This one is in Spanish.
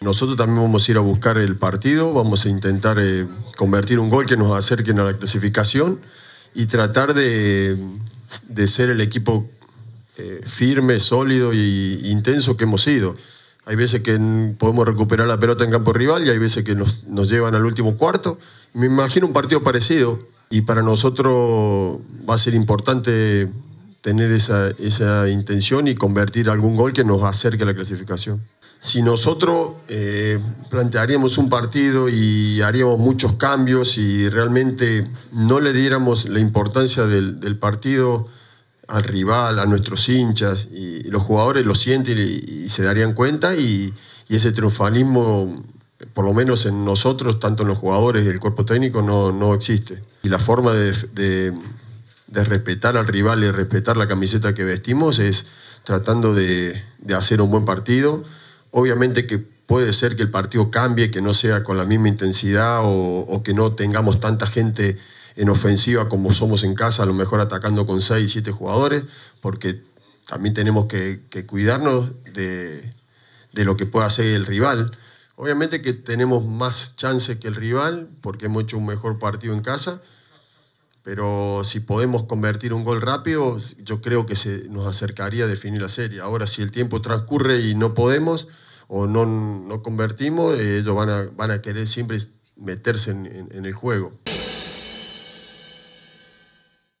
Nosotros también vamos a ir a buscar el partido, vamos a intentar eh, convertir un gol que nos acerquen a la clasificación y tratar de, ser el equipo eh, firme, sólido e intenso que hemos sido. Hay veces que podemos recuperar la pelota en campo rival y hay veces que nos, nos llevan al último cuarto. Me imagino un partido parecido y para nosotros va a ser importante tener esa, intención y convertir algún gol que nos acerque a la clasificación. Si nosotros eh, plantearíamos un partido y haríamos muchos cambios y realmente no le diéramos la importancia del, partido al rival, a nuestros hinchas, y, los jugadores lo sienten y, se darían cuenta y, ese triunfalismo, por lo menos en nosotros, tanto en los jugadores y el cuerpo técnico, no, existe. Y la forma de de respetar al rival y respetar la camiseta que vestimos es tratando de, hacer un buen partido. Obviamente que puede ser que el partido cambie, que no sea con la misma intensidad o, que no tengamos tanta gente en ofensiva como somos en casa, a lo mejor atacando con 6, 7 jugadores, porque también tenemos que, cuidarnos de, lo que pueda hacer el rival. Obviamente que tenemos más chances que el rival porque hemos hecho un mejor partido en casa pero si podemos convertir un gol rápido, yo creo que se nos acercaría a definir la serie. Ahora, si el tiempo transcurre y no podemos o no, no convertimos, eh, ellos van a, van a querer siempre meterse en el juego.